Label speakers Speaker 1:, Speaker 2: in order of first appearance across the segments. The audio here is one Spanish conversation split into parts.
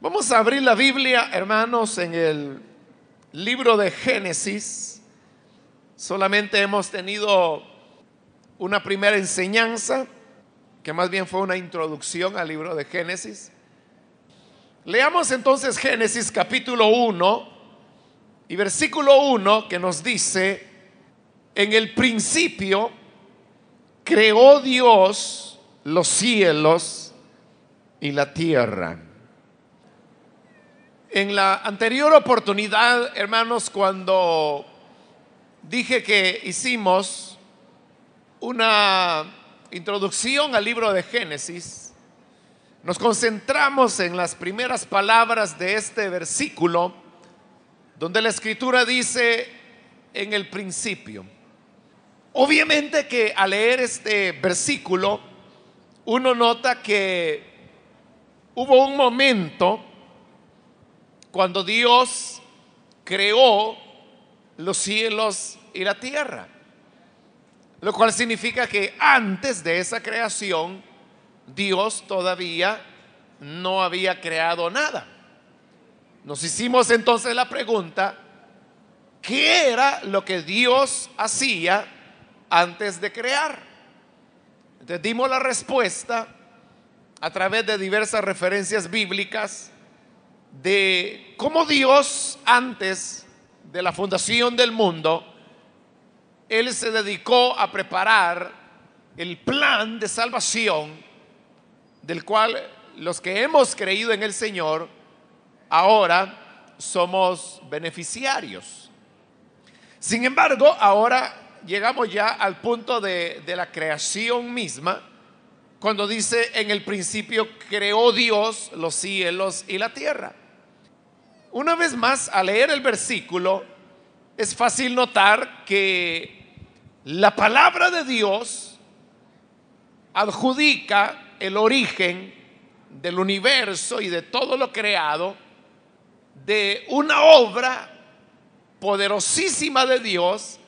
Speaker 1: Vamos a abrir la Biblia, hermanos, en el libro de Génesis. Solamente hemos tenido una primera enseñanza, que más bien fue una introducción al libro de Génesis. Leamos entonces Génesis capítulo 1 y versículo 1 que nos dice, en el principio creó Dios los cielos y la tierra. En la anterior oportunidad, hermanos, cuando dije que hicimos una introducción al libro de Génesis, nos concentramos en las primeras palabras de este versículo, donde la escritura dice, en el principio. Obviamente que al leer este versículo, uno nota que hubo un momento cuando Dios creó los cielos y la tierra. Lo cual significa que antes de esa creación, Dios todavía no había creado nada. Nos hicimos entonces la pregunta, ¿qué era lo que Dios hacía antes de crear? Entonces dimos la respuesta a través de diversas referencias bíblicas de cómo Dios antes de la fundación del mundo, Él se dedicó a preparar el plan de salvación del cual los que hemos creído en el Señor ahora somos beneficiarios. Sin embargo, ahora llegamos ya al punto de, de la creación misma, cuando dice en el principio creó Dios los cielos y la tierra. Una vez más, al leer el versículo, es fácil notar que la palabra de Dios adjudica el origen del universo y de todo lo creado de una obra poderosísima de Dios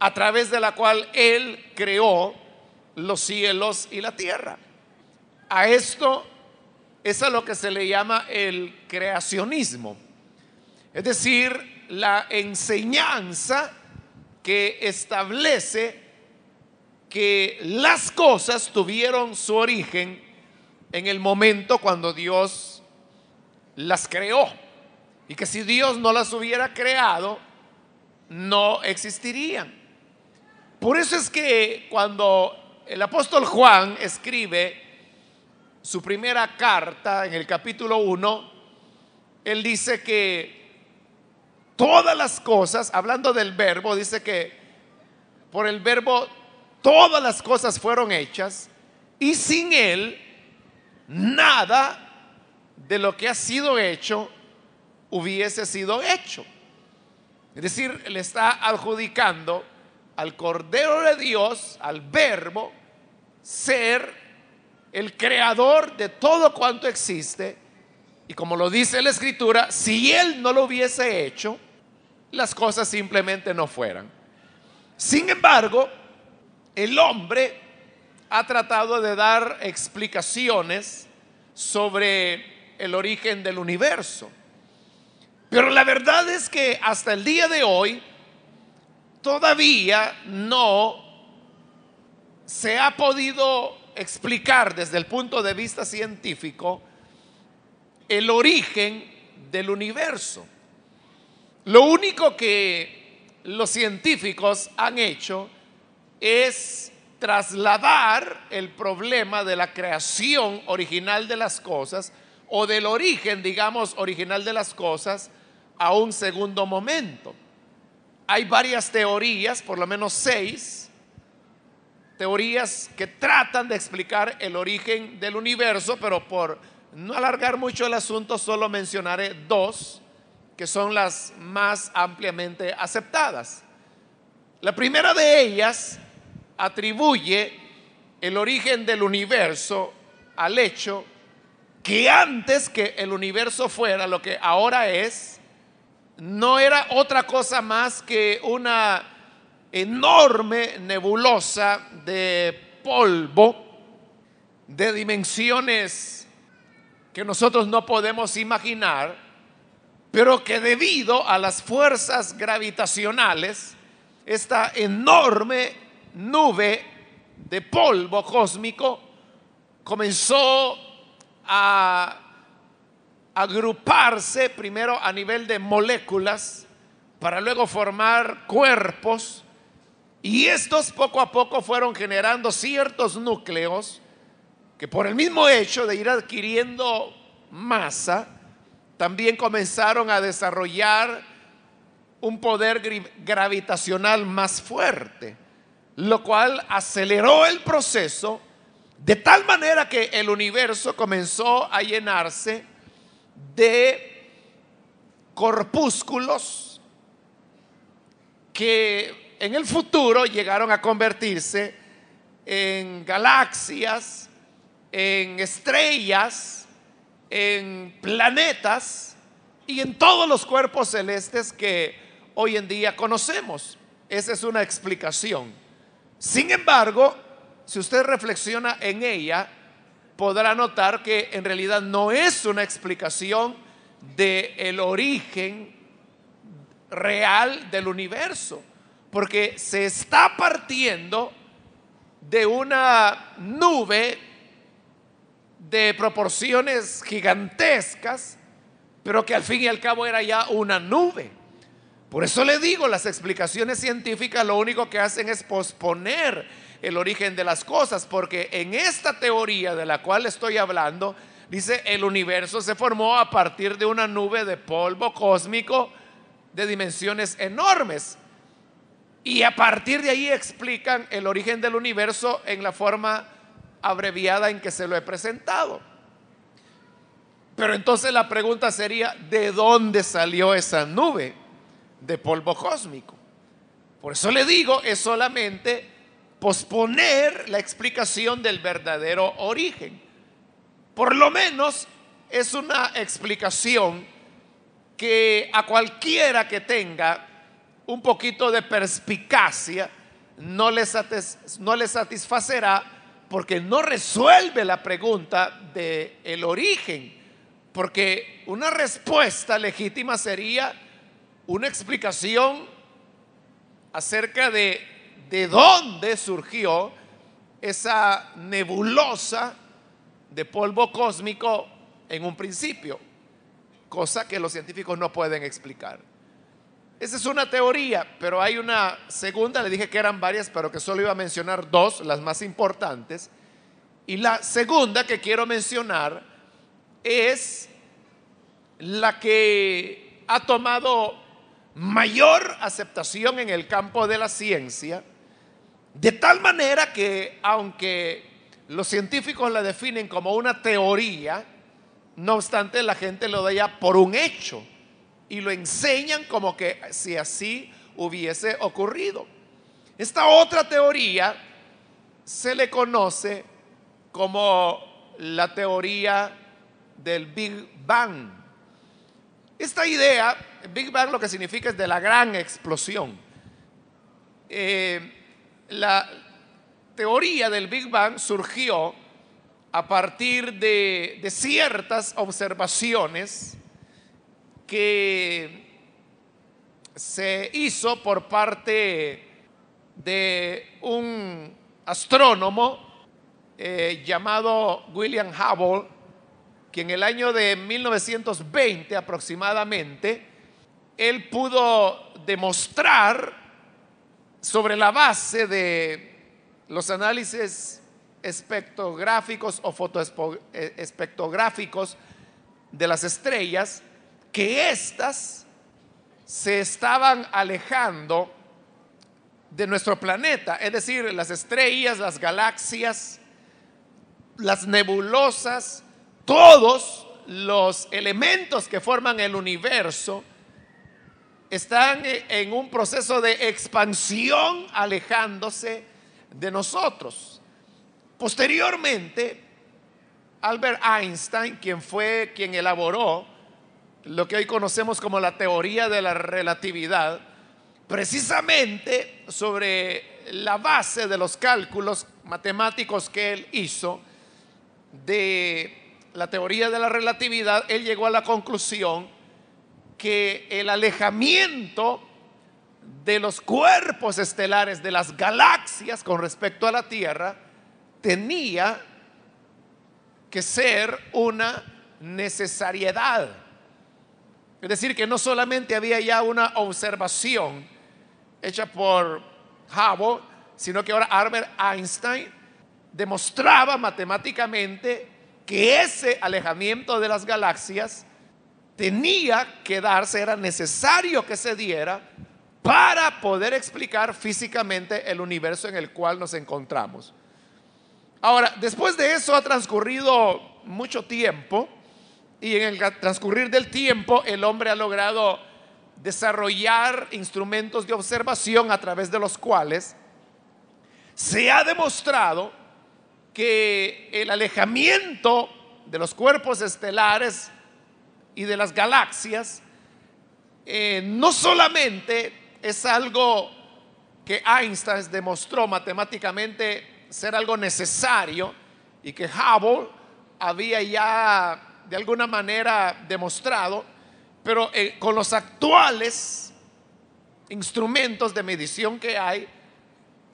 Speaker 1: a través de la cual Él creó los cielos y la tierra. A esto es a lo que se le llama el creacionismo. Es decir, la enseñanza que establece que las cosas tuvieron su origen en el momento cuando Dios las creó. Y que si Dios no las hubiera creado, no existirían. Por eso es que cuando el apóstol Juan escribe su primera carta en el capítulo 1, él dice que todas las cosas, hablando del verbo, dice que por el verbo todas las cosas fueron hechas y sin él nada de lo que ha sido hecho hubiese sido hecho. Es decir, le está adjudicando al Cordero de Dios, al verbo, ser el creador de todo cuanto existe. Y como lo dice la Escritura, si Él no lo hubiese hecho, las cosas simplemente no fueran. Sin embargo, el hombre ha tratado de dar explicaciones sobre el origen del universo. Pero la verdad es que hasta el día de hoy todavía no se ha podido explicar desde el punto de vista científico el origen del universo. Lo único que los científicos han hecho es trasladar el problema de la creación original de las cosas o del origen, digamos, original de las cosas a un segundo momento. Hay varias teorías, por lo menos seis, teorías que tratan de explicar el origen del universo, pero por no alargar mucho el asunto, solo mencionaré dos que son las más ampliamente aceptadas. La primera de ellas atribuye el origen del universo al hecho que antes que el universo fuera lo que ahora es, no era otra cosa más que una enorme nebulosa de polvo de dimensiones que nosotros no podemos imaginar pero que debido a las fuerzas gravitacionales, esta enorme nube de polvo cósmico comenzó a agruparse primero a nivel de moléculas para luego formar cuerpos y estos poco a poco fueron generando ciertos núcleos que por el mismo hecho de ir adquiriendo masa, también comenzaron a desarrollar un poder gravitacional más fuerte, lo cual aceleró el proceso de tal manera que el universo comenzó a llenarse de corpúsculos que en el futuro llegaron a convertirse en galaxias, en estrellas, en planetas y en todos los cuerpos celestes que hoy en día conocemos. Esa es una explicación. Sin embargo, si usted reflexiona en ella, podrá notar que en realidad no es una explicación del el origen real del universo, porque se está partiendo de una nube de proporciones gigantescas, pero que al fin y al cabo era ya una nube. Por eso le digo, las explicaciones científicas lo único que hacen es posponer el origen de las cosas, porque en esta teoría de la cual estoy hablando, dice, el universo se formó a partir de una nube de polvo cósmico de dimensiones enormes. Y a partir de ahí explican el origen del universo en la forma abreviada en que se lo he presentado. Pero entonces la pregunta sería, ¿de dónde salió esa nube de polvo cósmico? Por eso le digo, es solamente posponer la explicación del verdadero origen. Por lo menos es una explicación que a cualquiera que tenga un poquito de perspicacia no le, no le satisfacerá porque no resuelve la pregunta del el origen, porque una respuesta legítima sería una explicación acerca de de dónde surgió esa nebulosa de polvo cósmico en un principio, cosa que los científicos no pueden explicar. Esa es una teoría, pero hay una segunda, le dije que eran varias, pero que solo iba a mencionar dos, las más importantes. Y la segunda que quiero mencionar es la que ha tomado mayor aceptación en el campo de la ciencia, de tal manera que aunque los científicos la definen como una teoría, no obstante la gente lo da ya por un hecho y lo enseñan como que si así hubiese ocurrido. Esta otra teoría se le conoce como la teoría del Big Bang. Esta idea, Big Bang lo que significa es de la gran explosión. Eh, la teoría del Big Bang surgió a partir de ciertas observaciones que se hizo por parte de un astrónomo eh, llamado William Hubble, que en el año de 1920 aproximadamente, él pudo demostrar sobre la base de los análisis espectrográficos o fotoespectrográficos eh, de las estrellas, que estas se estaban alejando de nuestro planeta, es decir, las estrellas, las galaxias, las nebulosas, todos los elementos que forman el universo están e, en un proceso de expansión alejándose de nosotros. Posteriormente, Albert Einstein, quien fue quien elaboró lo que hoy conocemos como la teoría de la relatividad, precisamente sobre la base de los cálculos matemáticos que él hizo de la teoría de la relatividad, él llegó a la conclusión que el alejamiento de los cuerpos estelares de las galaxias con respecto a la Tierra tenía que ser una necesariedad es decir, que no solamente había ya una observación hecha por Hubble, sino que ahora Albert Einstein demostraba matemáticamente que ese alejamiento de las galaxias tenía que darse, era necesario que se diera para poder explicar físicamente el universo en el cual nos encontramos. Ahora, después de eso ha transcurrido mucho tiempo y en el transcurrir del tiempo, el hombre ha logrado desarrollar instrumentos de observación a través de los cuales se ha demostrado que el alejamiento de los cuerpos estelares y de las galaxias eh, no solamente es algo que Einstein demostró matemáticamente ser algo necesario y que Hubble había ya de alguna manera demostrado, pero eh, con los actuales instrumentos de medición que hay,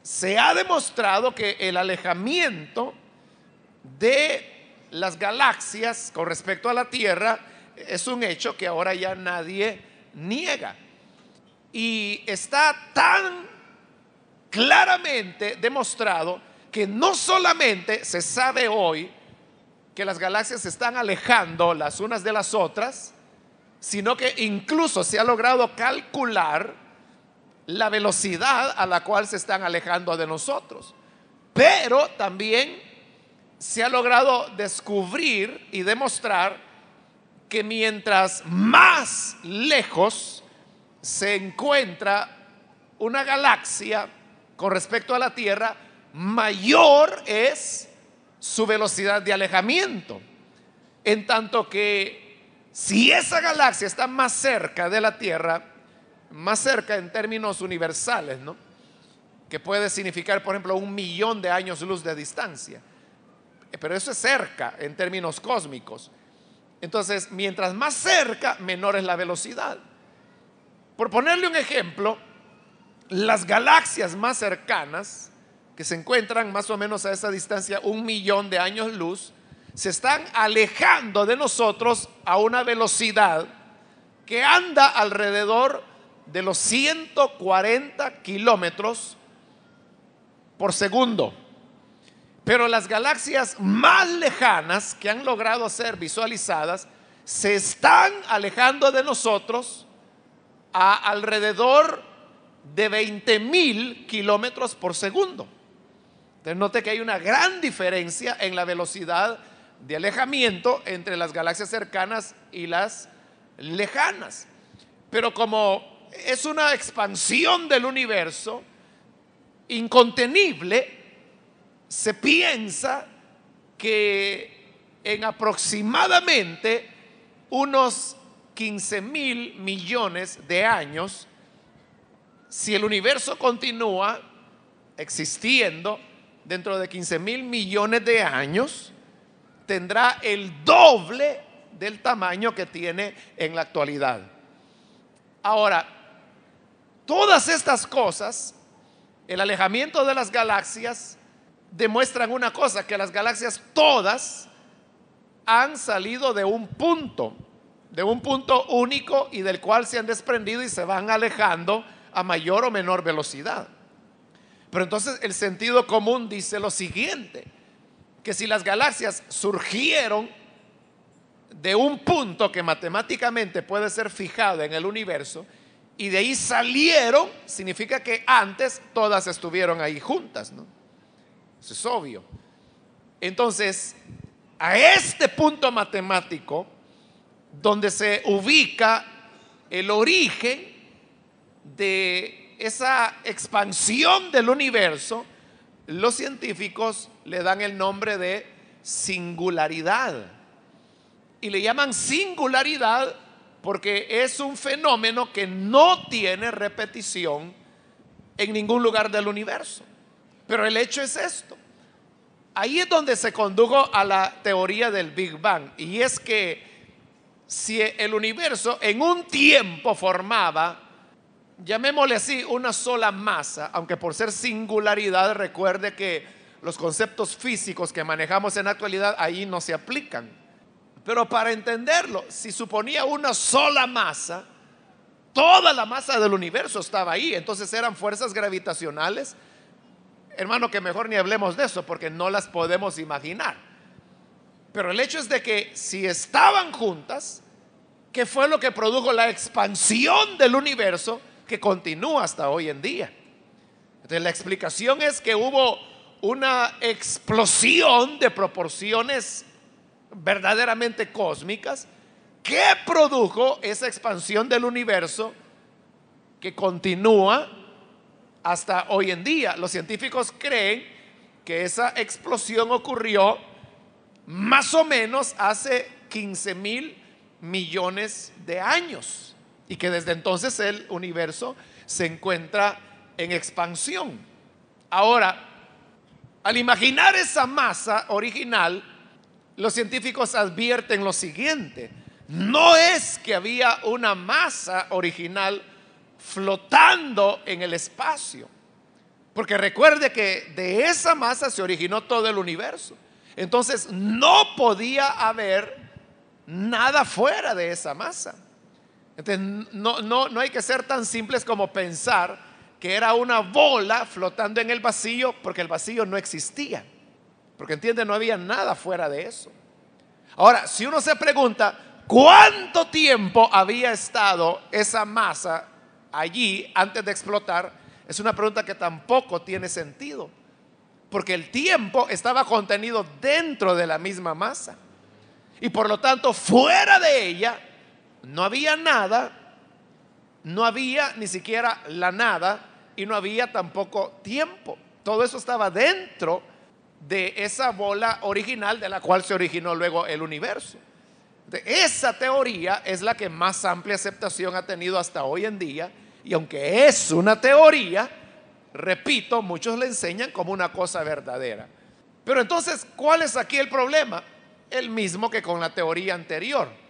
Speaker 1: se ha demostrado que el alejamiento de las galaxias con respecto a la Tierra es un hecho que ahora ya nadie niega. Y está tan claramente demostrado que no solamente se sabe hoy que las galaxias se están alejando las unas de las otras, sino que incluso se ha logrado calcular la velocidad a la cual se están alejando de nosotros. Pero también se ha logrado descubrir y demostrar que mientras más lejos se encuentra una galaxia con respecto a la Tierra, mayor es su velocidad de alejamiento. En tanto que si esa galaxia está más cerca de la Tierra, más cerca en términos universales, ¿no? que puede significar, por ejemplo, un millón de años luz de distancia. Eh, pero eso es cerca en términos cósmicos. Entonces, mientras más cerca, menor es la velocidad. Por ponerle un ejemplo, las galaxias más cercanas que se encuentran más o menos a esa distancia, un millón de años luz, se están alejando de nosotros a una velocidad que anda alrededor de los 140 kilómetros por segundo. Pero las galaxias más lejanas que han logrado ser visualizadas se están alejando de nosotros a alrededor de 20 mil kilómetros por segundo. Entonces note que hay una gran diferencia en la velocidad de alejamiento entre las galaxias cercanas y las lejanas. Pero como es una expansión del universo incontenible, se piensa que en aproximadamente unos 15 mil millones de años, si el universo continúa existiendo, dentro de 15 mil millones de años, tendrá el doble del tamaño que tiene en la actualidad. Ahora, todas estas cosas, el alejamiento de las galaxias, demuestran una cosa, que las galaxias todas han salido de un punto, de un punto único y del cual se han desprendido y se van alejando a mayor o menor velocidad. Pero entonces el sentido común dice lo siguiente, que si las galaxias surgieron de un punto que matemáticamente puede ser fijado en el universo, y de ahí salieron, significa que antes todas estuvieron ahí juntas, ¿no? Eso es obvio. Entonces, a este punto matemático, donde se ubica el origen de esa expansión del universo, los científicos le dan el nombre de singularidad. Y le llaman singularidad porque es un fenómeno que no tiene repetición en ningún lugar del universo. Pero el hecho es esto. Ahí es donde se condujo a la teoría del Big Bang. Y es que si el universo en un tiempo formaba llamémosle así, una sola masa, aunque por ser singularidad recuerde que los conceptos físicos que manejamos en actualidad ahí no se aplican. Pero para entenderlo, si suponía una sola masa, toda la masa del universo estaba ahí, entonces eran fuerzas gravitacionales. Hermano, que mejor ni hablemos de eso porque no las podemos imaginar. Pero el hecho es de que si estaban juntas, qué fue lo que produjo la expansión del universo, que continúa hasta hoy en día. Entonces la explicación es que hubo una explosión de proporciones verdaderamente cósmicas que produjo esa expansión del universo que continúa hasta hoy en día. Los científicos creen que esa explosión ocurrió más o menos hace 15 mil millones de años. Y que desde entonces el universo se encuentra en expansión. Ahora, al imaginar esa masa original, los científicos advierten lo siguiente. No es que había una masa original flotando en el espacio. Porque recuerde que de esa masa se originó todo el universo. Entonces no podía haber nada fuera de esa masa. Entonces, no, no, no hay que ser tan simples como pensar que era una bola flotando en el vacío, porque el vacío no existía. Porque entiende, no había nada fuera de eso. Ahora, si uno se pregunta cuánto tiempo había estado esa masa allí antes de explotar, es una pregunta que tampoco tiene sentido. Porque el tiempo estaba contenido dentro de la misma masa. Y por lo tanto, fuera de ella no había nada, no había ni siquiera la nada y no había tampoco tiempo. Todo eso estaba dentro de esa bola original de la cual se originó luego el universo. esa teoría es la que más amplia aceptación ha tenido hasta hoy en día y aunque es una teoría, repito, muchos la enseñan como una cosa verdadera. Pero entonces, ¿cuál es aquí el problema? El mismo que con la teoría anterior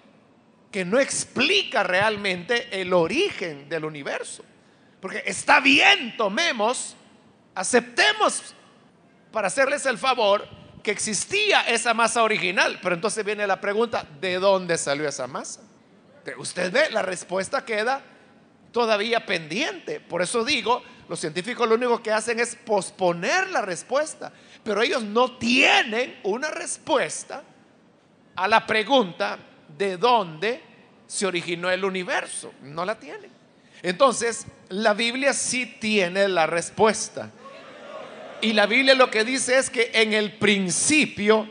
Speaker 1: que no explica realmente el origen del universo. Porque está bien, tomemos, aceptemos para hacerles el favor que existía esa masa original. Pero entonces viene la pregunta, ¿de dónde salió esa masa? Usted ve, la respuesta queda todavía pendiente. Por eso digo, los científicos lo único que hacen es posponer la respuesta. Pero ellos no tienen una respuesta a la pregunta de dónde se originó el universo. No la tiene Entonces, la Biblia sí tiene la respuesta. Y la Biblia lo que dice es que en el principio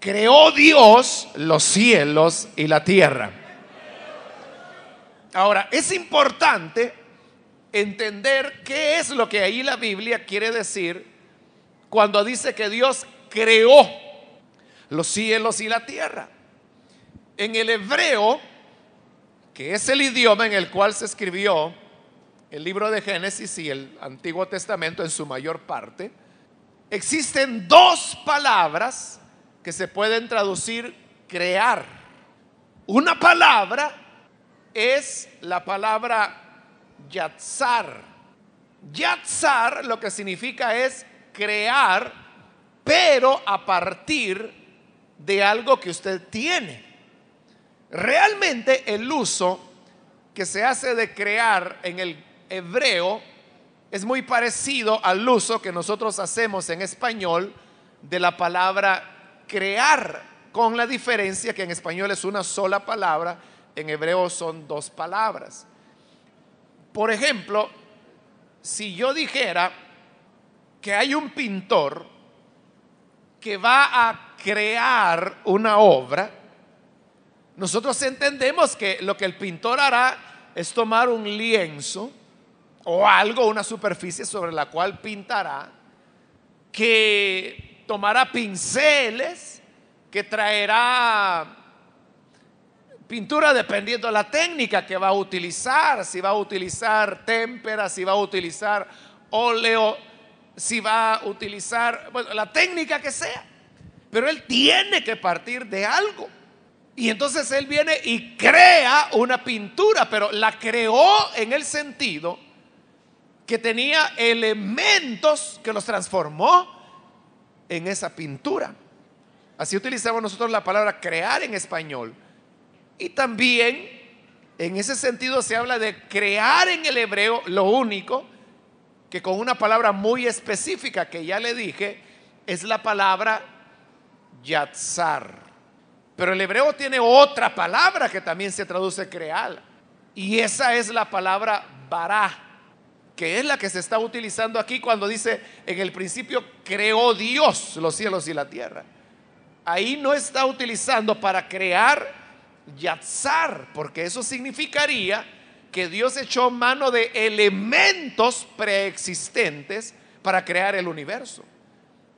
Speaker 1: creó Dios los cielos y la tierra. Ahora, es importante entender qué es lo que ahí la Biblia quiere decir cuando dice que Dios creó los cielos y la tierra. En el hebreo, que es el idioma en el cual se escribió el libro de Génesis y el Antiguo Testamento en su mayor parte, existen dos palabras que se pueden traducir crear. Una palabra es la palabra yatzar. Yatzar lo que significa es crear, pero a partir de algo que usted tiene. Realmente el uso que se hace de crear en el hebreo es muy parecido al uso que nosotros hacemos en español de la palabra crear, con la diferencia que en español es una sola palabra, en hebreo son dos palabras. Por ejemplo, si yo dijera que hay un pintor que va a crear una obra, nosotros entendemos que lo que el pintor hará es tomar un lienzo o algo, una superficie sobre la cual pintará, que tomará pinceles, que traerá pintura dependiendo de la técnica que va a utilizar, si va a utilizar témpera, si va a utilizar óleo, si va a utilizar, bueno, la técnica que sea. Pero él tiene que partir de algo. Y entonces él viene y crea una pintura, pero la creó en el sentido que tenía elementos que los transformó en esa pintura. Así utilizamos nosotros la palabra crear en español. Y también en ese sentido se habla de crear en el hebreo lo único que con una palabra muy específica que ya le dije es la palabra yatzar. Pero el hebreo tiene otra palabra que también se traduce crear Y esa es la palabra bará, que es la que se está utilizando aquí cuando dice, en el principio creó Dios los cielos y la tierra. Ahí no está utilizando para crear yatzar, porque eso significaría que Dios echó mano de elementos preexistentes para crear el universo.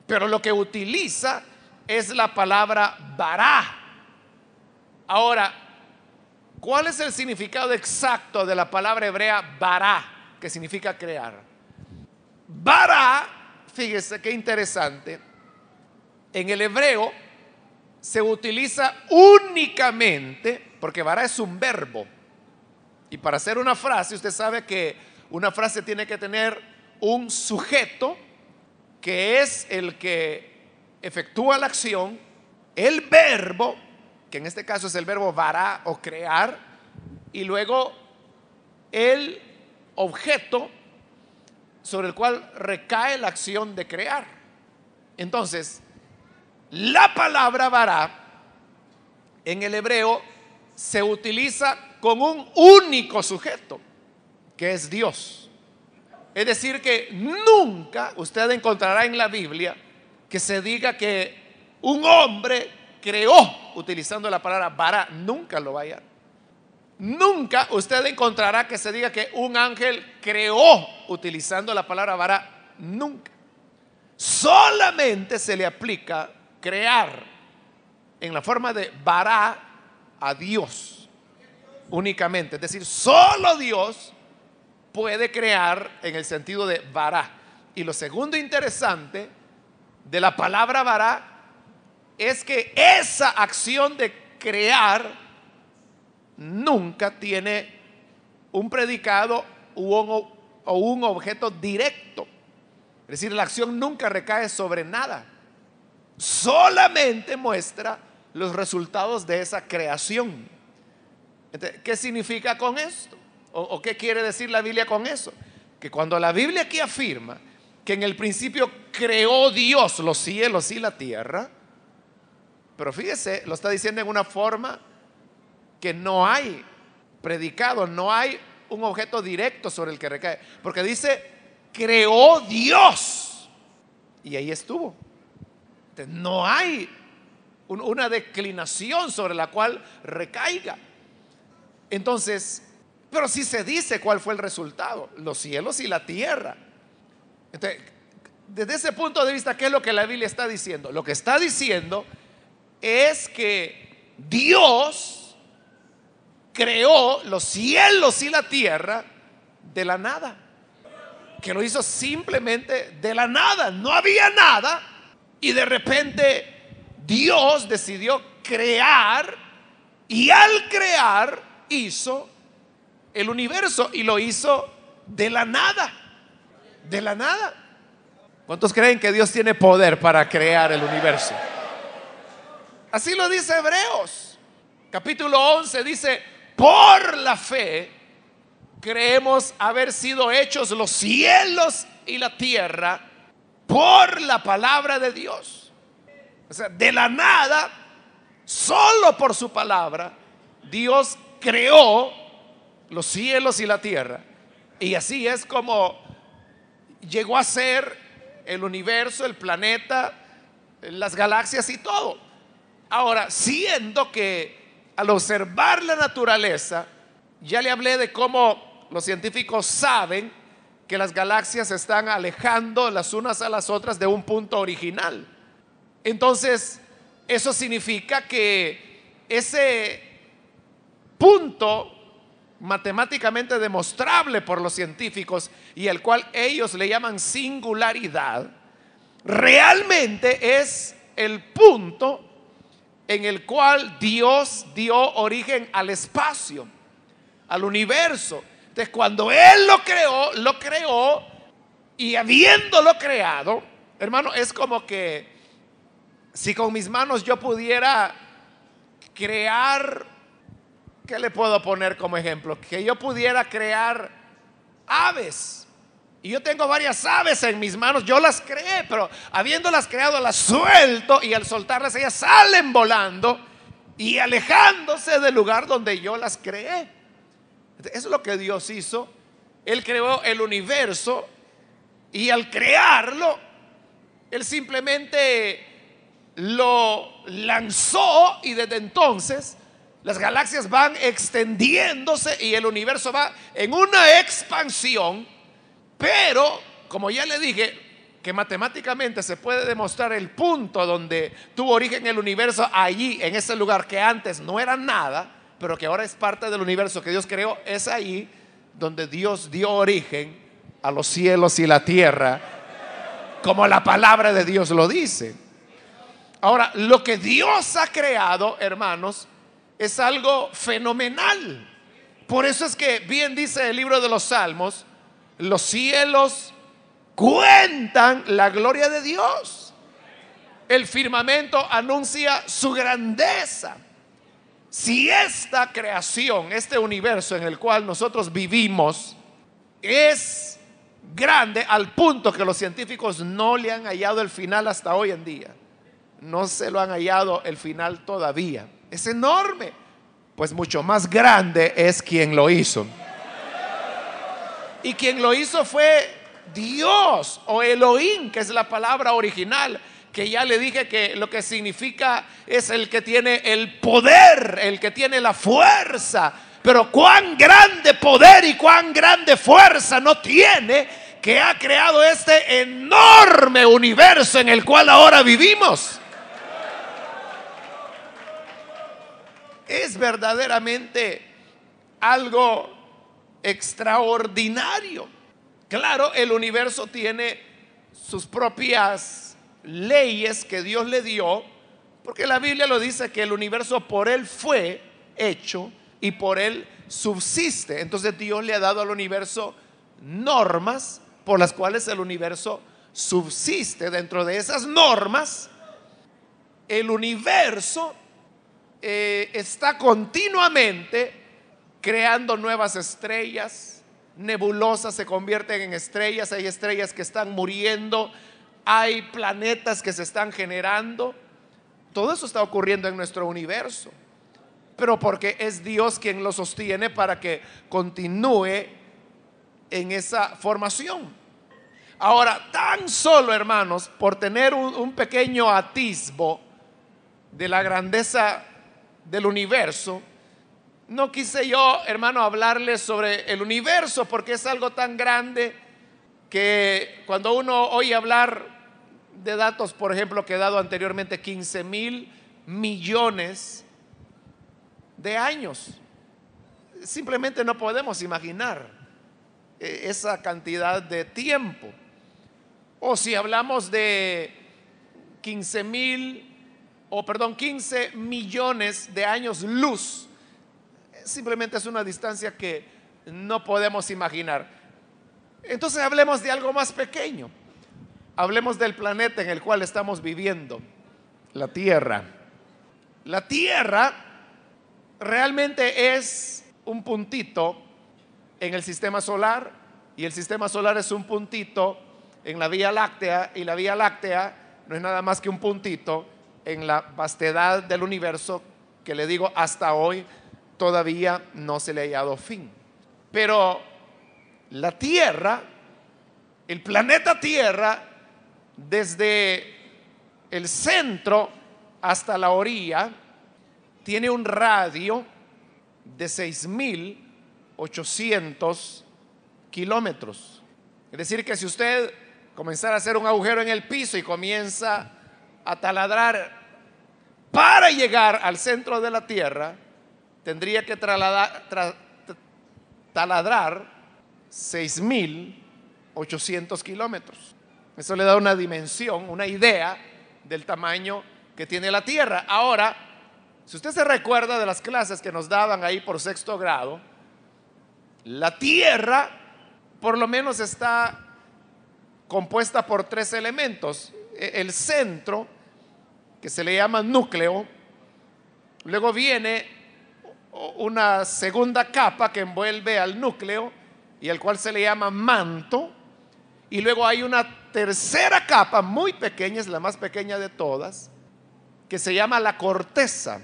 Speaker 1: Pero lo que utiliza es la palabra bará, Ahora, ¿cuál es el significado exacto de la palabra hebrea bara, que significa crear? Bara, fíjese qué interesante, en el hebreo se utiliza únicamente, porque bara es un verbo, y para hacer una frase, usted sabe que una frase tiene que tener un sujeto, que es el que efectúa la acción, el verbo que en este caso es el verbo vará o crear, y luego el objeto sobre el cual recae la acción de crear. Entonces, la palabra vará en el hebreo se utiliza con un único sujeto, que es Dios. Es decir, que nunca usted encontrará en la Biblia que se diga que un hombre creó, utilizando la palabra vara, nunca lo vaya Nunca usted encontrará que se diga que un ángel creó utilizando la palabra vara, nunca. Solamente se le aplica crear en la forma de vara a Dios únicamente. Es decir, solo Dios puede crear en el sentido de vará. Y lo segundo interesante de la palabra vará es que esa acción de crear nunca tiene un predicado o un objeto directo. Es decir, la acción nunca recae sobre nada. Solamente muestra los resultados de esa creación. ¿Qué significa con esto? ¿O qué quiere decir la Biblia con eso? Que cuando la Biblia aquí afirma que en el principio creó Dios los cielos y la tierra, pero fíjese, lo está diciendo en una forma que no hay predicado, no hay un objeto directo sobre el que recae. Porque dice, creó Dios. Y ahí estuvo. no hay una declinación sobre la cual recaiga. Entonces, pero si se dice cuál fue el resultado, los cielos y la tierra. Entonces, desde ese punto de vista, ¿qué es lo que la Biblia está diciendo? Lo que está diciendo es que Dios creó los cielos y la tierra de la nada. Que lo hizo simplemente de la nada. No había nada. Y de repente Dios decidió crear y al crear hizo el universo y lo hizo de la nada. De la nada. ¿Cuántos creen que Dios tiene poder para crear el universo? Así lo dice Hebreos. Capítulo 11 dice, por la fe creemos haber sido hechos los cielos y la tierra por la palabra de Dios. O sea, de la nada, solo por su palabra, Dios creó los cielos y la tierra. Y así es como llegó a ser el universo, el planeta, las galaxias y todo. Ahora, siendo que al observar la naturaleza, ya le hablé de cómo los científicos saben que las galaxias se están alejando las unas a las otras de un punto original. Entonces, eso significa que ese punto matemáticamente demostrable por los científicos y el cual ellos le llaman singularidad, realmente es el punto en el cual Dios dio origen al espacio, al universo. Entonces, cuando Él lo creó, lo creó y habiéndolo creado, hermano, es como que si con mis manos yo pudiera crear, ¿qué le puedo poner como ejemplo? Que yo pudiera crear aves. Y yo tengo varias aves en mis manos, yo las creé, pero habiéndolas creado las suelto y al soltarlas ellas salen volando y alejándose del lugar donde yo las creé. Eso es lo que Dios hizo. Él creó el universo y al crearlo, Él simplemente lo lanzó y desde entonces las galaxias van extendiéndose y el universo va en una expansión pero, como ya le dije, que matemáticamente se puede demostrar el punto donde tuvo origen el universo allí, en ese lugar que antes no era nada, pero que ahora es parte del universo que Dios creó, es ahí donde Dios dio origen a los cielos y la tierra, como la palabra de Dios lo dice. Ahora, lo que Dios ha creado, hermanos, es algo fenomenal. Por eso es que bien dice el libro de los Salmos, los cielos cuentan la gloria de Dios. El firmamento anuncia su grandeza. Si esta creación, este universo en el cual nosotros vivimos, es grande al punto que los científicos no le han hallado el final hasta hoy en día. No se lo han hallado el final todavía. Es enorme. Pues mucho más grande es quien lo hizo. Y quien lo hizo fue Dios o Elohim, que es la palabra original, que ya le dije que lo que significa es el que tiene el poder, el que tiene la fuerza. Pero cuán grande poder y cuán grande fuerza no tiene que ha creado este enorme universo en el cual ahora vivimos. Es verdaderamente algo extraordinario. Claro, el universo tiene sus propias leyes que Dios le dio, porque la Biblia lo dice que el universo por él fue hecho y por él subsiste. Entonces Dios le ha dado al universo normas por las cuales el universo subsiste. Dentro de esas normas, el universo eh, está continuamente creando nuevas estrellas, nebulosas se convierten en estrellas, hay estrellas que están muriendo, hay planetas que se están generando. Todo eso está ocurriendo en nuestro universo, pero porque es Dios quien lo sostiene para que continúe en esa formación. Ahora, tan solo, hermanos, por tener un, pequeño atisbo de la grandeza del universo, no quise yo, hermano, hablarles sobre el universo porque es algo tan grande que cuando uno oye hablar de datos, por ejemplo, que he dado anteriormente, 15 mil millones de años, simplemente no podemos imaginar eh, esa cantidad de tiempo. O si hablamos de 15 mil, o perdón, 15 millones de años luz, simplemente es una distancia que no podemos imaginar. Entonces hablemos de algo más pequeño. Hablemos del planeta en el cual estamos viviendo, la Tierra. La Tierra realmente es un puntito en el sistema solar y el sistema solar es un puntito en la Vía Láctea y la Vía Láctea no es nada más que un puntito en la vastedad del universo que le digo hasta hoy todavía no se le ha dado fin. Pero la Tierra, el planeta Tierra, desde el centro hasta la orilla, tiene un radio de 6.800 kilómetros. Es decir, que si usted comenzara a hacer un agujero en el piso y comienza a taladrar para llegar al centro de la Tierra, tendría que taladrar 6.800 kilómetros. Eso le da una dimensión, una idea del tamaño que tiene la Tierra. Ahora, si usted se recuerda de las clases que nos daban ahí por sexto grado, la Tierra por lo menos está compuesta por tres elementos. E-, el centro, que se le llama núcleo, luego viene una segunda capa que envuelve al núcleo y al cual se le llama manto. Y luego hay una tercera capa muy pequeña, es la más pequeña de todas, que se llama la corteza,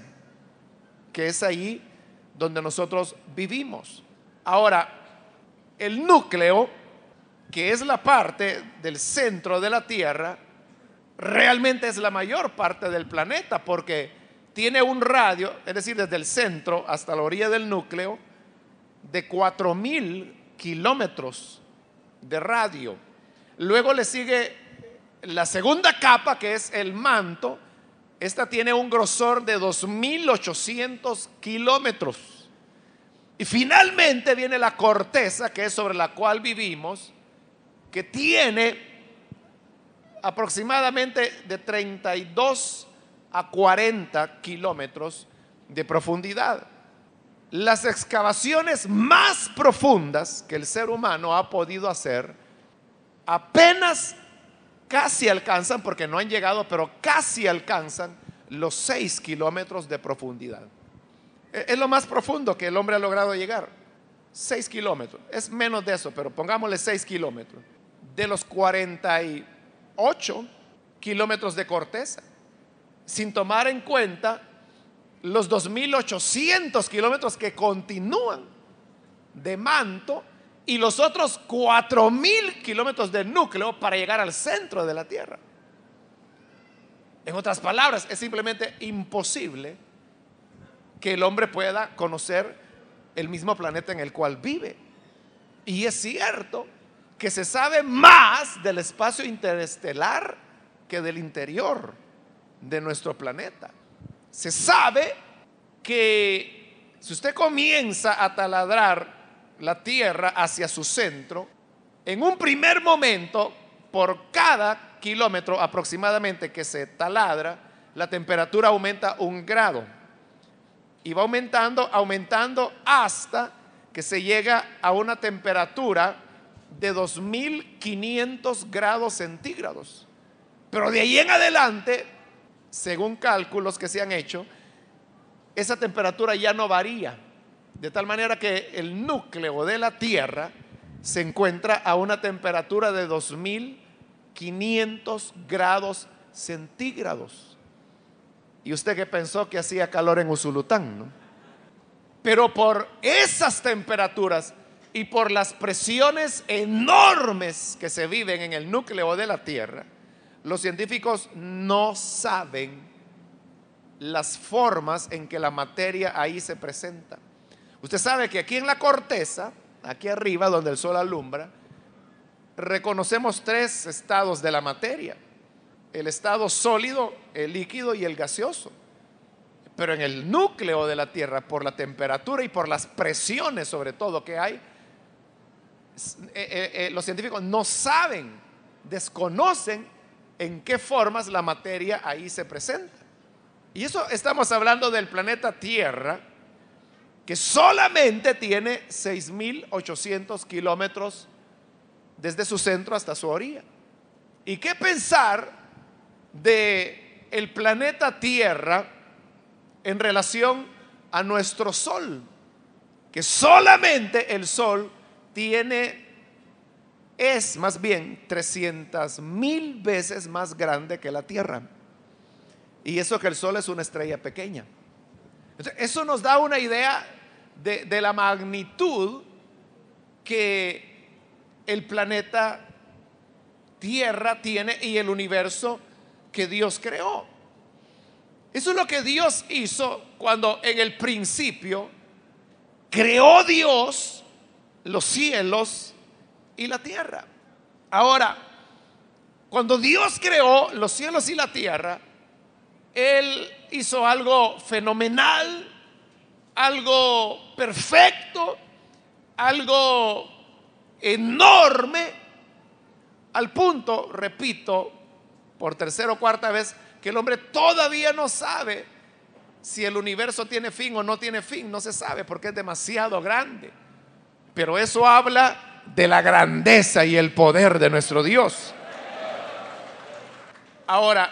Speaker 1: que es ahí donde nosotros vivimos. Ahora, el núcleo, que es la parte del centro de la Tierra, realmente es la mayor parte del planeta, porque tiene un radio, es decir, desde el centro hasta la orilla del núcleo, de 4.000 kilómetros de radio. Luego le sigue la segunda capa, que es el manto. Esta tiene un grosor de 2.800 kilómetros. Y finalmente viene la corteza, que es sobre la cual vivimos, que tiene aproximadamente de 32 a 40 kilómetros de profundidad. Las excavaciones más profundas que el ser humano ha podido hacer apenas casi alcanzan, porque no han llegado, pero casi alcanzan los 6 kilómetros de profundidad. E-, es lo más profundo que el hombre ha logrado llegar. 6 kilómetros. Es menos de eso, pero pongámosle 6 kilómetros. De los 48 kilómetros de corteza sin tomar en cuenta los 2.800 kilómetros que continúan de manto y los otros 4.000 kilómetros de núcleo para llegar al centro de la Tierra. En otras palabras, es simplemente imposible que el hombre pueda conocer el mismo planeta en el cual vive. Y es cierto que se sabe más del espacio interestelar que del interior de nuestro planeta. Se sabe que si usted comienza a taladrar la Tierra hacia su centro, en un primer momento, por cada kilómetro aproximadamente que se taladra, la temperatura aumenta un grado. Y va aumentando, aumentando hasta que se llega a una temperatura de 2.500 grados centígrados. Pero de ahí en adelante según cálculos que se han hecho, esa temperatura ya no varía, de tal manera que el núcleo de la Tierra se encuentra a una temperatura de 2.500 grados centígrados. Y usted que pensó que hacía calor en Usulután, ¿no? Pero por esas temperaturas y por las presiones enormes que se viven en el núcleo de la Tierra, los científicos no saben las formas en que la materia ahí se presenta. Usted sabe que aquí en la corteza, aquí arriba donde el sol alumbra, reconocemos tres estados de la materia. El estado sólido, el líquido y el gaseoso. Pero en el núcleo de la Tierra, por la temperatura y por las presiones sobre todo que hay, eh, eh, eh, los científicos no saben, desconocen en qué formas la materia ahí se presenta. Y eso estamos hablando del planeta Tierra, que solamente tiene 6.800 kilómetros desde su centro hasta su orilla. ¿Y qué pensar de el planeta Tierra en relación a nuestro Sol? Que solamente el Sol tiene es más bien 300 mil veces más grande que la Tierra. Y eso que el Sol es una estrella pequeña. eso nos da una idea de, de la magnitud que el planeta Tierra tiene y el universo que Dios creó. Eso es lo que Dios hizo cuando en el principio creó Dios los cielos y la tierra. Ahora, cuando Dios creó los cielos y la tierra, Él hizo algo fenomenal, algo perfecto, algo enorme, al punto, repito, por tercera o cuarta vez, que el hombre todavía no sabe si el universo tiene fin o no tiene fin, no se sabe porque es demasiado grande. Pero eso habla de la grandeza y el poder de nuestro Dios. Ahora,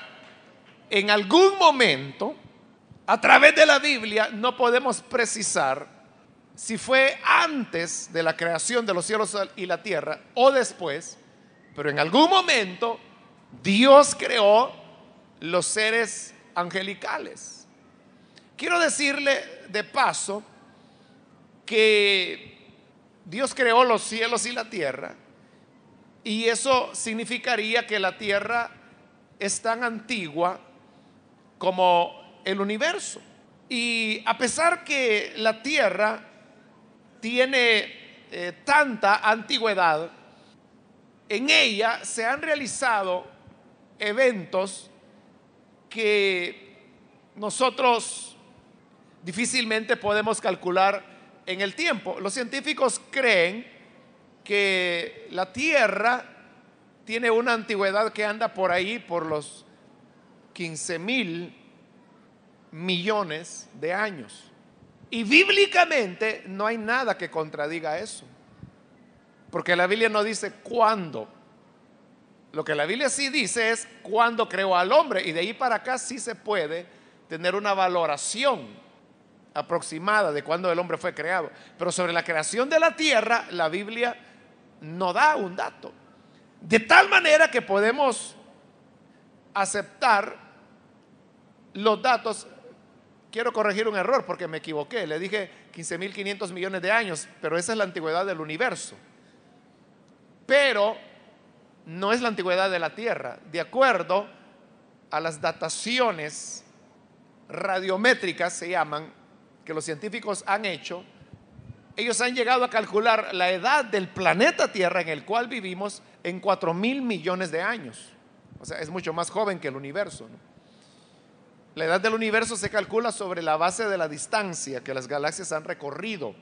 Speaker 1: en algún momento, a través de la Biblia, no podemos precisar si fue antes de la creación de los cielos y la tierra o después, pero en algún momento Dios creó los seres angelicales. Quiero decirle de paso que Dios creó los cielos y la tierra y eso significaría que la tierra es tan antigua como el universo. Y a pesar que la tierra tiene eh, tanta antigüedad, en ella se han realizado eventos que nosotros difícilmente podemos calcular en el tiempo. Los científicos creen que la Tierra tiene una antigüedad que anda por ahí, por los 15 mil millones de años. Y bíblicamente no hay nada que contradiga eso. Porque la Biblia no dice cuándo. Lo que la Biblia sí dice es cuándo creó al hombre. Y de ahí para acá sí se puede tener una valoración aproximada de cuándo el hombre fue creado. Pero sobre la creación de la tierra, la Biblia no da un dato. De tal manera que podemos aceptar los datos. Quiero corregir un error porque me equivoqué. Le dije 15.500 millones de años, pero esa es la antigüedad del universo. Pero no es la antigüedad de la Tierra. De acuerdo a las dataciones radiométricas, se llaman que los científicos han hecho, ellos han llegado a calcular la edad del planeta Tierra en el cual vivimos en 4 mil millones de años. O sea, es mucho más joven que el universo. La edad del universo se calcula sobre la base de la distancia que las galaxias han recorrido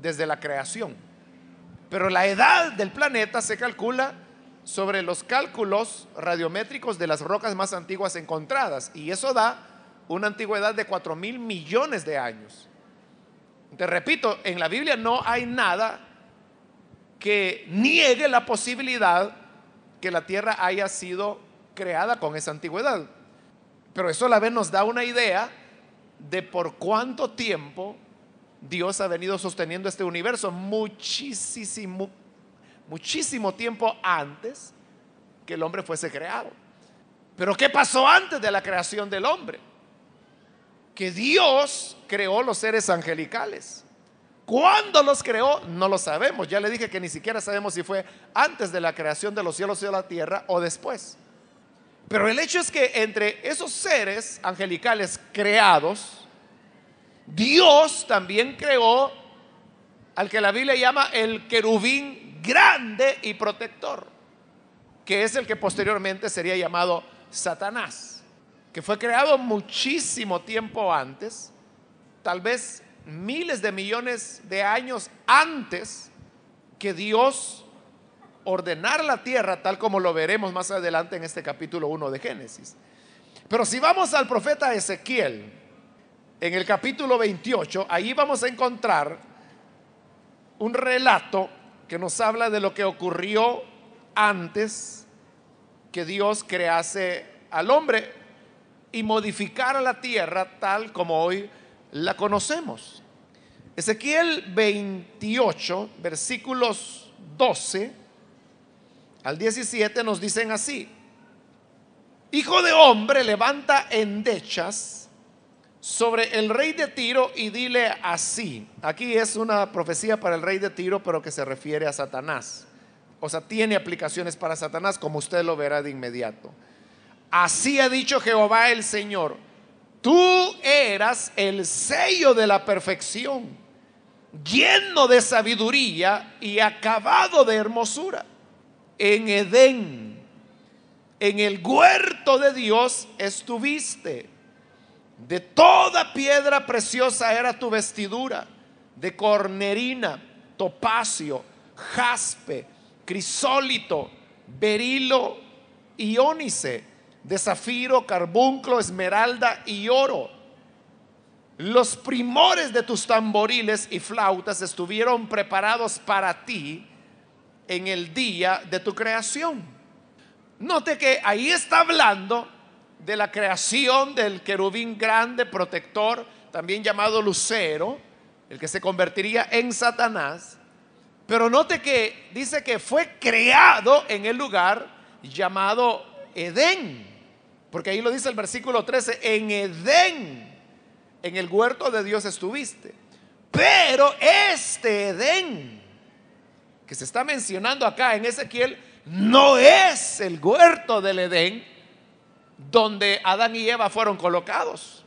Speaker 1: desde la creación. Pero la edad del planeta se calcula sobre los cálculos radiométricos de las rocas más antiguas encontradas. Y eso da una antigüedad de 4 mil millones de años. Te repito, en la Biblia no hay nada que niegue la posibilidad que la tierra haya sido creada con esa antigüedad. Pero eso a la vez nos da una idea de por cuánto tiempo Dios ha venido sosteniendo este universo. Muchísimo, muchísimo tiempo antes que el hombre fuese creado. Pero ¿qué pasó antes de la creación del hombre? que Dios creó los seres angelicales. ¿Cuándo los creó? No lo sabemos. Ya le dije que ni siquiera sabemos si fue antes de la creación de los cielos y de la tierra o después. Pero el hecho es que entre esos seres angelicales creados, Dios también creó al que la Biblia llama el querubín grande y protector, que es el que posteriormente sería llamado Satanás que fue creado muchísimo tiempo antes, tal vez miles de millones de años antes que Dios ordenara la tierra, tal como lo veremos más adelante en este capítulo 1 de Génesis. Pero si vamos al profeta Ezequiel, en el capítulo 28, ahí vamos a encontrar un relato que nos habla de lo que ocurrió antes que Dios crease al hombre y modificar a la tierra tal como hoy la conocemos. Ezequiel 28, versículos 12 al 17 nos dicen así, Hijo de hombre, levanta endechas sobre el rey de Tiro y dile así. Aquí es una profecía para el rey de Tiro, pero que se refiere a Satanás. O sea, tiene aplicaciones para Satanás, como usted lo verá de inmediato. Así ha dicho Jehová el Señor. Tú eras el sello de la perfección, lleno de sabiduría y acabado de hermosura. En Edén, en el huerto de Dios estuviste. De toda piedra preciosa era tu vestidura, de cornerina, topacio, jaspe, crisólito, berilo y de zafiro, carbunclo, esmeralda y oro. Los primores de tus tamboriles y flautas estuvieron preparados para ti en el día de tu creación. Note que ahí está hablando de la creación del querubín grande, protector, también llamado Lucero, el que se convertiría en Satanás. Pero note que dice que fue creado en el lugar llamado Edén. Porque ahí lo dice el versículo 13, en Edén, en el huerto de Dios estuviste. Pero este Edén que se está mencionando acá en Ezequiel no es el huerto del Edén donde Adán y Eva fueron colocados.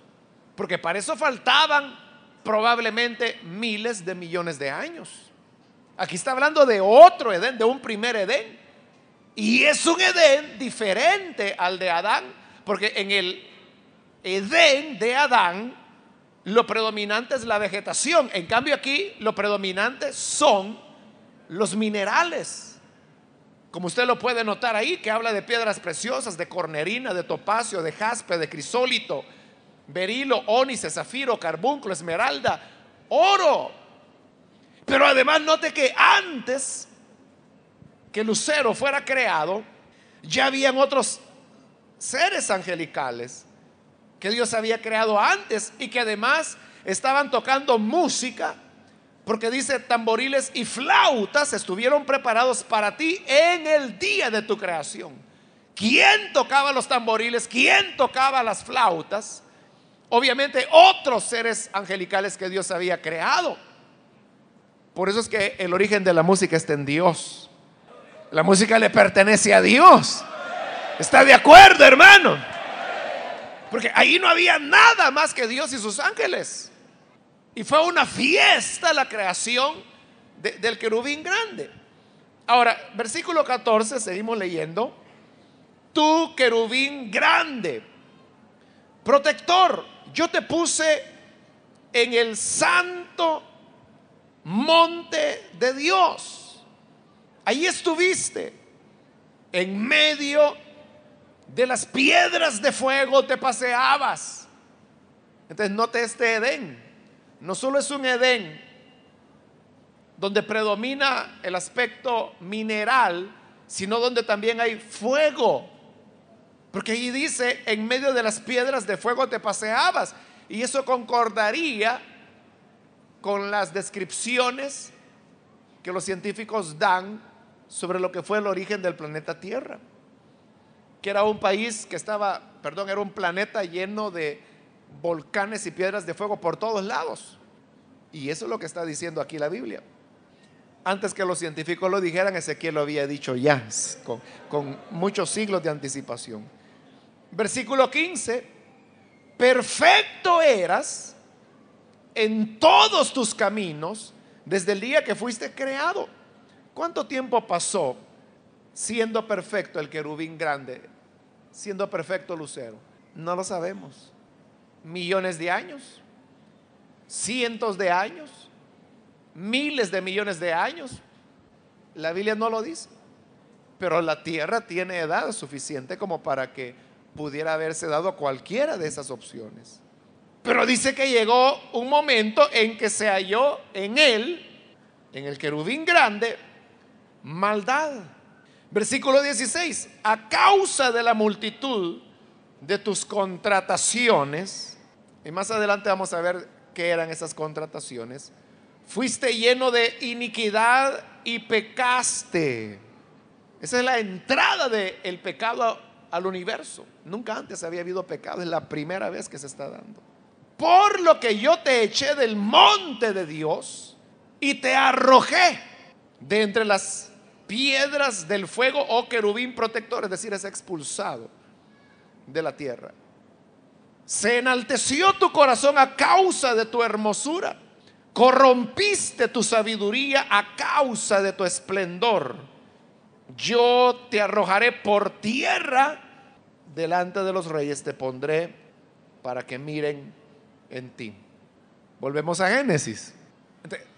Speaker 1: Porque para eso faltaban probablemente miles de millones de años. Aquí está hablando de otro Edén, de un primer Edén. Y es un Edén diferente al de Adán porque en el Edén de Adán, lo predominante es la vegetación. En cambio aquí, lo predominante son los minerales. Como usted lo puede notar ahí, que habla de piedras preciosas, de cornerina, de topacio, de jaspe, de crisólito, berilo, ónice, zafiro, carbúnculo, esmeralda, oro. Pero además note que antes que Lucero fuera creado, ya habían otros seres angelicales que Dios había creado antes y que además estaban tocando música, porque dice, tamboriles y flautas estuvieron preparados para ti en el día de tu creación. ¿Quién tocaba los tamboriles? ¿Quién tocaba las flautas? Obviamente otros seres angelicales que Dios había creado. Por eso es que el origen de la música está en Dios. La música le pertenece a Dios. ¿Está de acuerdo, hermano? Porque ahí no había nada más que Dios y sus ángeles. Y fue una fiesta la creación del querubín grande. Ahora, versículo 14, seguimos leyendo. Tú, querubín grande, protector, yo te puse en el santo monte de Dios. Ahí estuviste, en medio de las piedras de fuego te paseabas. Entonces note este Edén. No solo es un Edén donde predomina el aspecto mineral, sino donde también hay fuego. Porque allí dice, en medio de las piedras de fuego te paseabas. Y eso concordaría con las descripciones que los científicos dan sobre lo que fue el origen del planeta Tierra que era un país que estaba, perdón, era un planeta lleno de volcanes y piedras de fuego por todos lados. Y eso es lo que está diciendo aquí la Biblia. Antes que los científicos lo dijeran, Ezequiel lo había dicho ya, con, muchos siglos de anticipación. Versículo 15, perfecto eras en todos tus caminos desde el día que fuiste creado. ¿Cuánto tiempo pasó siendo perfecto el querubín grande, siendo perfecto Lucero? No lo sabemos. Millones de años, cientos de años, miles de millones de años. La Biblia no lo dice. Pero la tierra tiene edad suficiente como para que pudiera haberse dado cualquiera de esas opciones. Pero dice que llegó un momento en que se halló en él, en el querubín grande, maldad. Versículo 16, a causa de la multitud de tus contrataciones, y más adelante vamos a ver qué eran esas contrataciones, fuiste lleno de iniquidad y pecaste. Esa es la entrada del pecado al universo. Nunca antes había habido pecado, es la primera vez que se está dando. Por lo que yo te eché del monte de Dios y te arrojé de entre las piedras del fuego o querubín protector, es decir, es expulsado de la tierra. Se enalteció tu corazón a causa de tu hermosura. Corrompiste tu sabiduría a causa de tu esplendor. Yo te arrojaré por tierra. Delante de los reyes te pondré para que miren en ti. Volvemos a Génesis.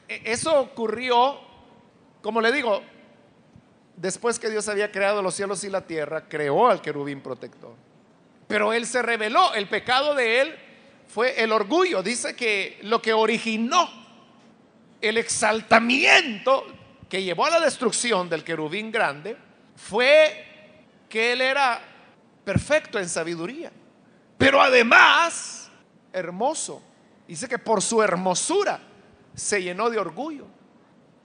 Speaker 1: E-, eso ocurrió, como le digo, después que Dios había creado los cielos y la tierra, creó al querubín protector. Pero él se reveló, el pecado de él fue el orgullo. Dice que lo que originó el exaltamiento que llevó a la destrucción del querubín grande fue que él era perfecto en sabiduría, pero además hermoso. Dice que por su hermosura se llenó de orgullo.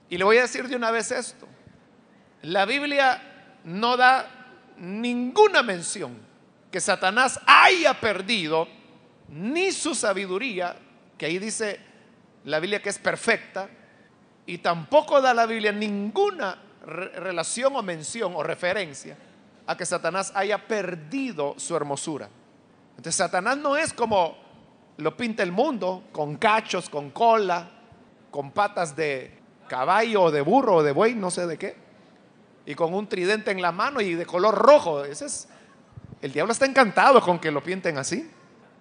Speaker 1: Y le voy a decir de una vez esto. La Biblia no da ninguna mención que Satanás haya perdido ni su sabiduría, que ahí dice la Biblia que es perfecta, y tampoco da la Biblia ninguna relación o mención o referencia a que Satanás haya perdido su hermosura. Entonces Satanás no es como lo pinta el mundo, con cachos, con cola, con patas de caballo o de burro o de buey, no sé de qué y con un tridente en la mano y de color rojo. Ese es, el diablo está encantado con que lo pinten así.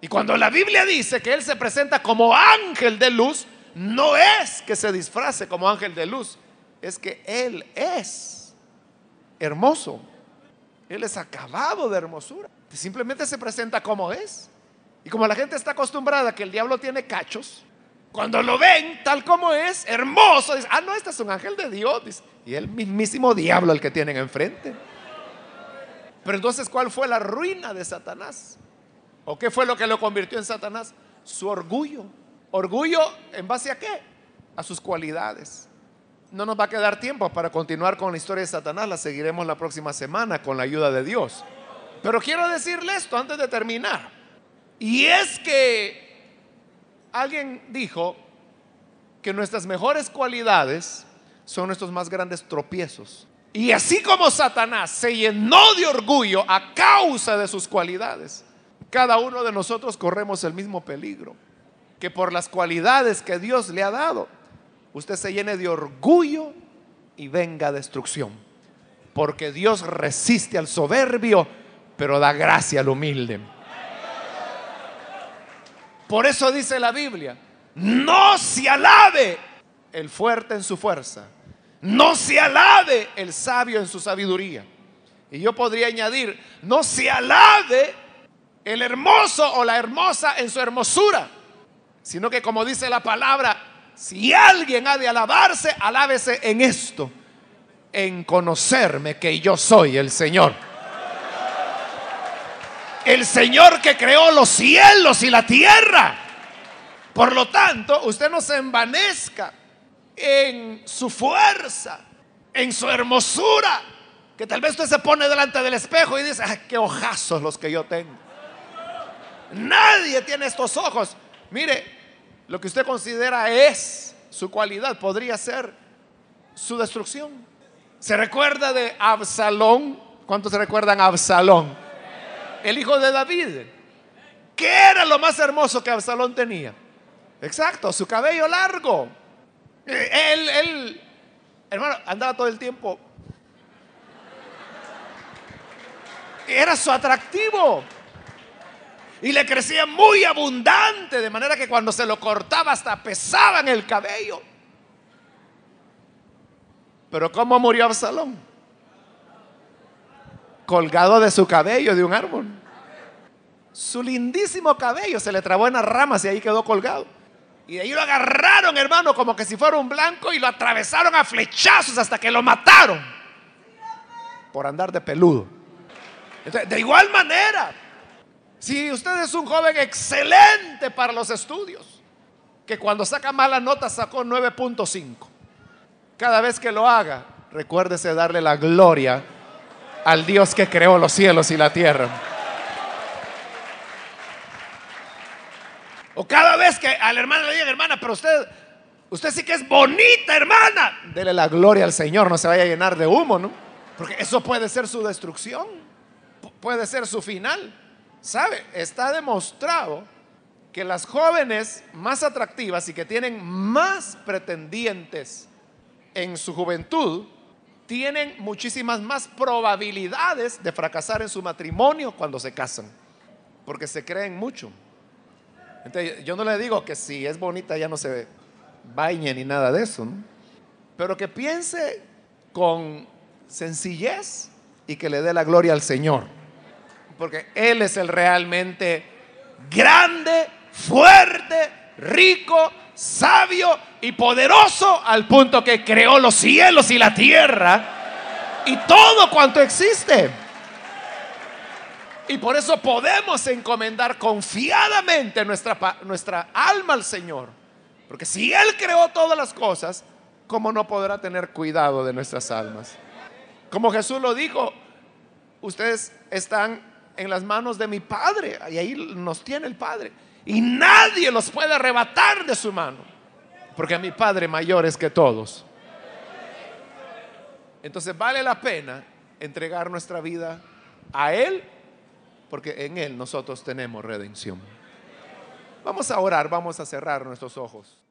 Speaker 1: Y cuando la Biblia dice que él se presenta como ángel de luz, no es que se disfrace como ángel de luz, es que él es hermoso. Él es acabado de hermosura. Simplemente se presenta como es. Y como la gente está acostumbrada que el diablo tiene cachos, cuando lo ven tal como es, hermoso, dice, ah, no, este es un ángel de Dios. Dice, y el mismísimo diablo el que tienen enfrente. Pero entonces, ¿cuál fue la ruina de Satanás? ¿O qué fue lo que lo convirtió en Satanás? Su orgullo. ¿Orgullo en base a qué? A sus cualidades. No nos va a quedar tiempo para continuar con la historia de Satanás. La seguiremos la próxima semana con la ayuda de Dios. Pero quiero decirle esto antes de terminar. Y es que alguien dijo que nuestras mejores cualidades son nuestros más grandes tropiezos. Y así como Satanás se llenó de orgullo a causa de sus cualidades, cada uno de nosotros corremos el mismo peligro, que por las cualidades que Dios le ha dado, usted se llene de orgullo y venga destrucción. Porque Dios resiste al soberbio, pero da gracia al humilde. Por eso dice la Biblia, no se alabe el fuerte en su fuerza, no se alabe el sabio en su sabiduría. Y yo podría añadir, no se alabe el hermoso o la hermosa en su hermosura, sino que como dice la palabra, si alguien ha de alabarse, alábese en esto, en conocerme que yo soy el Señor. El Señor que creó los cielos y la tierra. Por lo tanto, usted no se envanezca en su fuerza, en su hermosura, que tal vez usted se pone delante del espejo y dice, ah, qué ojazos los que yo tengo! Nadie tiene estos ojos. Mire, lo que usted considera es su cualidad, podría ser su destrucción. ¿Se recuerda de Absalón? ¿Cuántos se recuerdan a Absalón? El hijo de David. ¿Qué era lo más hermoso que Absalón tenía? Exacto, su cabello largo. Él, él, hermano, andaba todo el tiempo. Era su atractivo. Y le crecía muy abundante, de manera que cuando se lo cortaba hasta pesaba en el cabello. Pero ¿cómo murió Absalón? Colgado de su cabello, de un árbol. Su lindísimo cabello se le trabó en las ramas y ahí quedó colgado. Y de ahí lo agarraron, hermano, como que si fuera un blanco y lo atravesaron a flechazos hasta que lo mataron. Por andar de peludo. de igual manera, si usted es un joven excelente para los estudios, que cuando saca mala nota sacó 9.5, cada vez que lo haga, recuérdese darle la gloria al Dios que creó los cielos y la tierra. O cada vez que al la hermana le digan, hermana, pero usted, usted sí que es bonita, hermana. Dele la gloria al Señor, no se vaya a llenar de humo, ¿no? Porque eso puede ser su destrucción, puede ser su final. ¿Sabe? Está demostrado que las jóvenes más atractivas y que tienen más pretendientes en su juventud, tienen muchísimas más probabilidades de fracasar en su matrimonio cuando se casan, porque se creen mucho yo no le digo que si es bonita ya no se bañe ni nada de eso, pero que piense con sencillez y que le dé la gloria al Señor, porque Él es el realmente grande, fuerte, rico, sabio y poderoso al punto que creó los cielos y la tierra y todo cuanto existe. Y por eso podemos encomendar confiadamente nuestra, nuestra alma al Señor. Porque si Él creó todas las cosas, ¿cómo no podrá tener cuidado de nuestras almas? Como Jesús lo dijo, ustedes están en las manos de mi Padre, y ahí nos tiene el Padre. Y nadie los puede arrebatar de su mano, porque mi Padre mayor es que todos. Entonces vale la pena entregar nuestra vida a Él porque en Él nosotros tenemos redención. Vamos a orar, vamos a cerrar nuestros ojos.